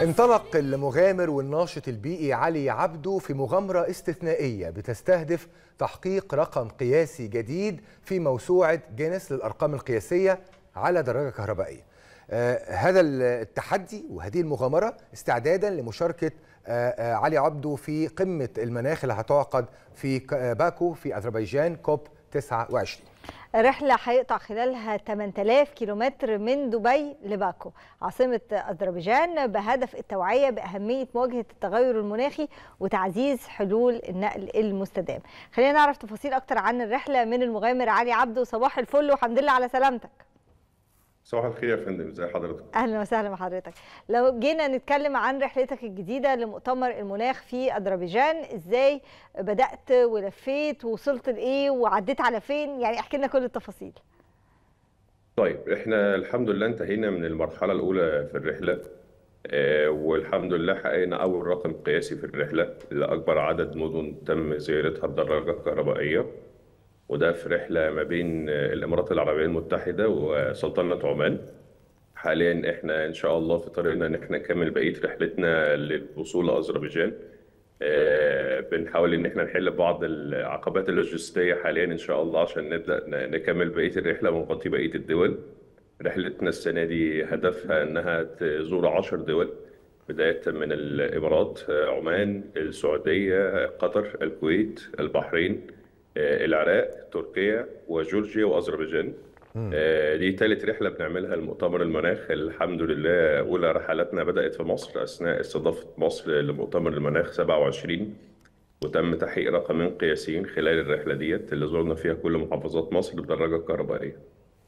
انطلق المغامر والناشط البيئي علي عبده في مغامرة استثنائية بتستهدف تحقيق رقم قياسي جديد في موسوعة جينيس للأرقام القياسية على دراجة كهربائية آه هذا التحدي وهذه المغامرة استعدادا لمشاركة آه آه علي عبده في قمة المناخ اللي هتعقد في آه، باكو في أذربيجان كوب 29 رحلة هيقطع خلالها 8000 كيلومتر من دبي لباكو عاصمة أذربيجان بهدف التوعية بأهمية مواجهة التغير المناخي وتعزيز حلول النقل المستدام خلينا نعرف تفاصيل أكتر عن الرحلة من المغامر علي عبده صباح الفل وحمد لله على سلامتك صباح الخير يا فندم ازي حضرتك اهلا وسهلا بحضرتك لو جينا نتكلم عن رحلتك الجديده لمؤتمر المناخ في اذربيجان ازاي بدات ولفيت ووصلت لايه وعديت على فين يعني احكي لنا كل التفاصيل طيب احنا الحمد لله انتهينا من المرحله الاولى في الرحله آه والحمد لله حققنا اول رقم قياسي في الرحله لاكبر عدد مدن تم زيارتها بدراجات كهربائيه وده في رحله ما بين الامارات العربيه المتحده وسلطنه عمان حاليا احنا ان شاء الله في طريقنا ان احنا نكمل بقيه رحلتنا للوصول لاذربيجان آه، بنحاول ان احنا نحل بعض العقبات اللوجستيه حاليا ان شاء الله عشان نبدا نكمل بقيه الرحله ونغطي بقيه الدول رحلتنا السنه دي هدفها انها تزور 10 دول بدايه من الامارات آه، عمان السعوديه قطر الكويت البحرين آه، العراق تركيا وجورجيا واذربيجان آه، دي ثالث رحله بنعملها لمؤتمر المناخ الحمد لله اولى رحلاتنا بدات في مصر اثناء استضافه مصر لمؤتمر المناخ 27 وتم تحقيق رقمين قياسيين خلال الرحله ديت اللي زرنا فيها كل محافظات مصر بالدراجه الكهربائيه.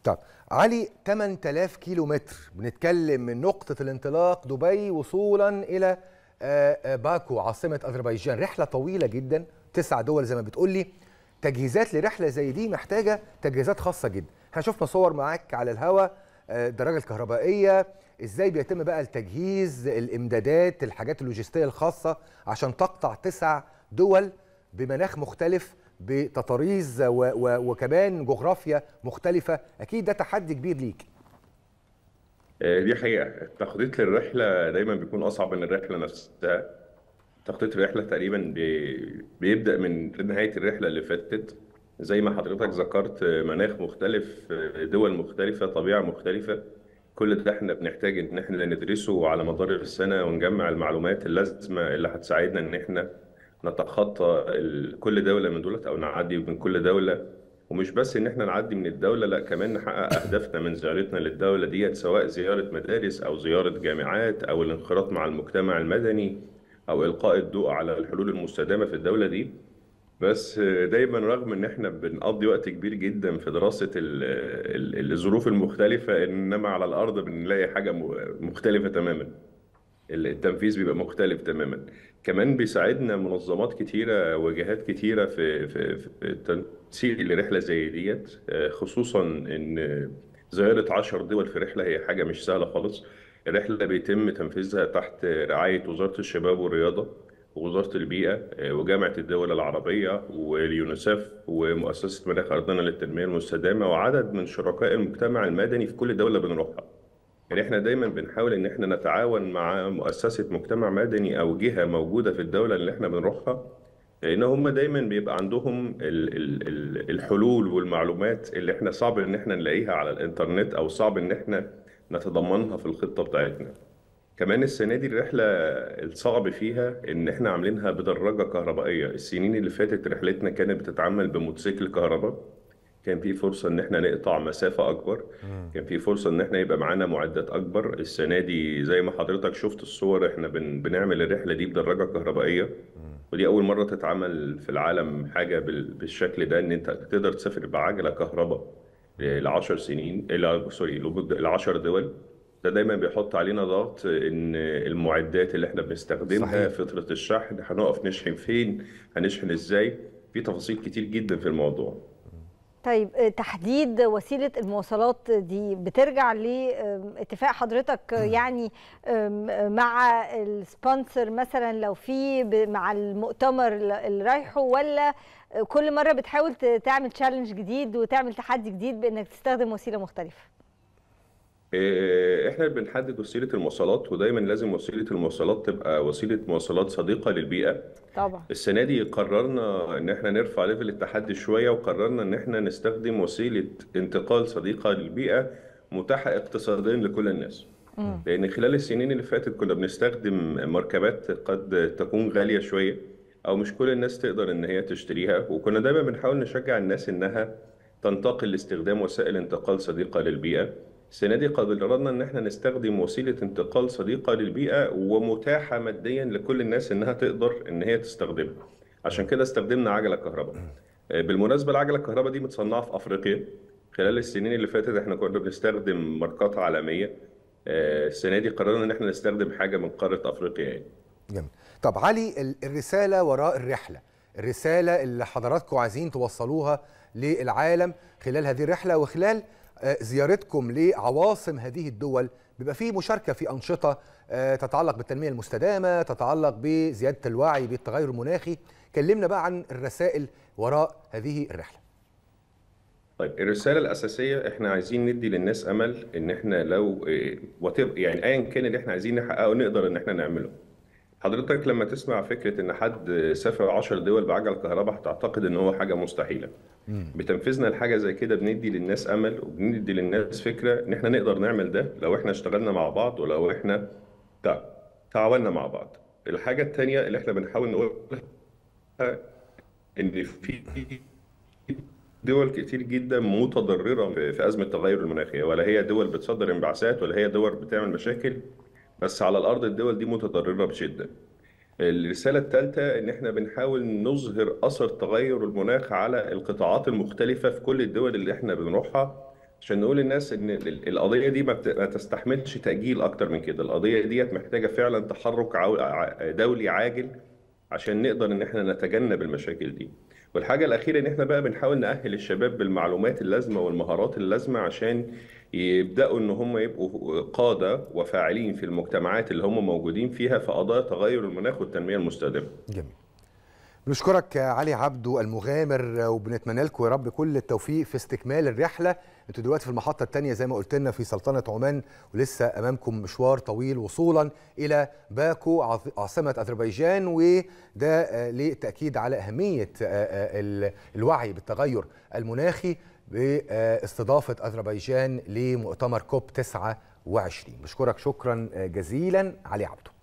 طب علي 8000 كيلو متر بنتكلم من نقطه الانطلاق دبي وصولا الى آه، باكو عاصمه اذربيجان، رحله طويله جدا تسع دول زي ما بتقول لي تجهيزات لرحله زي دي محتاجه تجهيزات خاصه جدا شفنا صور معاك على الهواء آه، الدراجه الكهربائيه ازاي بيتم بقى التجهيز الامدادات الحاجات اللوجستيه الخاصه عشان تقطع تسع دول بمناخ مختلف بتطاريز وكمان جغرافيا مختلفه اكيد ده تحدي كبير ليك آه، دي حقيقه التخطيط للرحله دايما بيكون اصعب من الرحله نفسها تخطيط الرحلة تقريبا بيبدأ من نهاية الرحلة اللي فاتت زي ما حضرتك ذكرت مناخ مختلف دول مختلفة طبيعة مختلفة كل ده احنا بنحتاج ان احنا ندرسه على مدار السنة ونجمع المعلومات اللازمة اللي هتساعدنا ان احنا نتخطى كل دولة من دولت او نعدي من كل دولة ومش بس ان احنا نعدي من الدولة لا كمان نحقق اهدافنا من زيارتنا للدولة ديت سواء زيارة مدارس او زيارة جامعات او الانخراط مع المجتمع المدني او القاء الضوء على الحلول المستدامه في الدوله دي بس دايما رغم ان احنا بنقضي وقت كبير جدا في دراسه الظروف المختلفه انما على الارض بنلاقي حاجه مختلفه تماما التنفيذ بيبقى مختلف تماما كمان بيساعدنا منظمات كتيرة وجهات كتيرة في, في, في التنسيق لرحلة زي ديت خصوصا إن زيارة عشر دول في رحلة هي حاجة مش سهلة خالص الرحلة بيتم تنفيذها تحت رعاية وزارة الشباب والرياضة ووزارة البيئة آه، وجامعة الدول العربية واليونيسف ومؤسسة مناخ أرضنا للتنمية المستدامة وعدد من شركاء المجتمع المدني في كل دولة بنروحها. يعني احنا دايما بنحاول ان احنا نتعاون مع مؤسسة مجتمع مدني او جهة موجودة في الدولة اللي احنا بنروحها لان هم دايما بيبقى عندهم الحلول والمعلومات اللي احنا صعب ان احنا نلاقيها على الانترنت او صعب ان احنا نتضمنها في الخطه بتاعتنا كمان السنه دي الرحله الصعب فيها ان احنا عاملينها بدراجه كهربائيه السنين اللي فاتت رحلتنا كانت بتتعمل بموتوسيكل كهرباء كان في فرصه ان احنا نقطع مسافه اكبر كان في فرصه ان احنا يبقى معانا معدات اكبر السنه دي زي ما حضرتك شفت الصور احنا بن بنعمل الرحله دي بدراجه كهربائيه ودي اول مره تتعمل في العالم حاجه بالشكل ده ان انت تقدر تسافر بعجله كهرباء ل 10 سنين الى سوري ل 10 دول ده دايما بيحط علينا ضغط ان المعدات اللي احنا بنستخدمها صحيح. فتره الشحن هنقف نشحن فين هنشحن ازاي في تفاصيل كتير جدا في الموضوع طيب آه، تحديد وسيله المواصلات دي بترجع لاتفاق آه، حضرتك آه، يعني مع السبونسر مثلا لو في مع المؤتمر اللي رايحه ولا كل مره بتحاول تعمل تشالنج جديد وتعمل تحدي جديد بانك تستخدم وسيله مختلفه آه، احنا بنحدد وسيله المواصلات ودايما لازم وسيله المواصلات تبقى وسيله مواصلات صديقه للبيئه طبعا السنه دي قررنا ان احنا نرفع ليفل التحدي شويه وقررنا ان احنا نستخدم وسيله انتقال صديقه للبيئه متاحه اقتصاديا لكل الناس لان خلال السنين اللي فاتت كنا بنستخدم مركبات قد تكون غاليه شويه او مش كل الناس تقدر ان هي تشتريها وكنا دايما بنحاول نشجع الناس انها تنتقل لاستخدام وسائل انتقال صديقة للبيئة السنة دي قررنا ان احنا نستخدم وسيلة انتقال صديقة للبيئة ومتاحة ماديا لكل الناس انها تقدر ان هي تستخدمها عشان كده استخدمنا عجلة كهرباء آه، بالمناسبة العجلة الكهرباء دي متصنعة في افريقيا خلال السنين اللي فاتت احنا كنا بنستخدم ماركات عالمية آه، السنة دي قررنا ان احنا نستخدم حاجة من قارة افريقيا يعني جميل. طب علي الرساله وراء الرحله الرساله اللي حضراتكم عايزين توصلوها للعالم خلال هذه الرحله وخلال آه، زيارتكم لعواصم هذه الدول بيبقى فيه مشاركه في انشطه آه، تتعلق بالتنميه المستدامه تتعلق بزياده الوعي بالتغير المناخي كلمنا بقى عن الرسائل وراء هذه الرحله طيب الرساله الاساسيه احنا عايزين ندي للناس امل ان احنا لو آه، يعني ايا كان اللي احنا عايزين نحققه نقدر ان احنا نعمله حضرتك لما تسمع فكرة إن حد سافر 10 دول بعجل كهرباء هتعتقد إن هو حاجة مستحيلة. بتنفيذنا لحاجة زي كده بندي للناس أمل وبندي للناس فكرة إن إحنا نقدر نعمل ده لو إحنا اشتغلنا مع بعض ولو إحنا تعاوننا مع بعض. الحاجة التانية اللي إحنا بنحاول نقولها إن في دول كتير جدا متضررة في أزمة التغير المناخي ولا هي دول بتصدر انبعاثات ولا هي دول بتعمل مشاكل بس على الارض الدول دي متضرره بشده الرساله الثالثه ان احنا بنحاول نظهر اثر تغير المناخ على القطاعات المختلفه في كل الدول اللي احنا بنروحها عشان نقول للناس ان القضيه دي ما تستحملش تاجيل اكتر من كده القضيه ديت محتاجه فعلا تحرك دولي عاجل عشان نقدر ان احنا نتجنب المشاكل دي والحاجة الأخيرة إن إحنا بقى بنحاول نأهل الشباب بالمعلومات اللازمة والمهارات اللازمة عشان يبدأوا إن هم يبقوا قادة وفاعلين في المجتمعات اللي هم موجودين فيها في قضايا تغير المناخ والتنمية المستدامة. جميل. بنشكرك علي عبدو المغامر وبنتمنى لكم يا رب كل التوفيق في استكمال الرحلة انتوا دلوقتي في المحطه الثانيه زي ما قلت لنا في سلطنه عمان ولسه امامكم مشوار طويل وصولا الى باكو عاصمه اذربيجان وده آه، للتاكيد على اهميه آه، آه، الوعي بالتغير المناخي باستضافه اذربيجان لمؤتمر كوب 29 بشكرك شكرا جزيلا علي عبده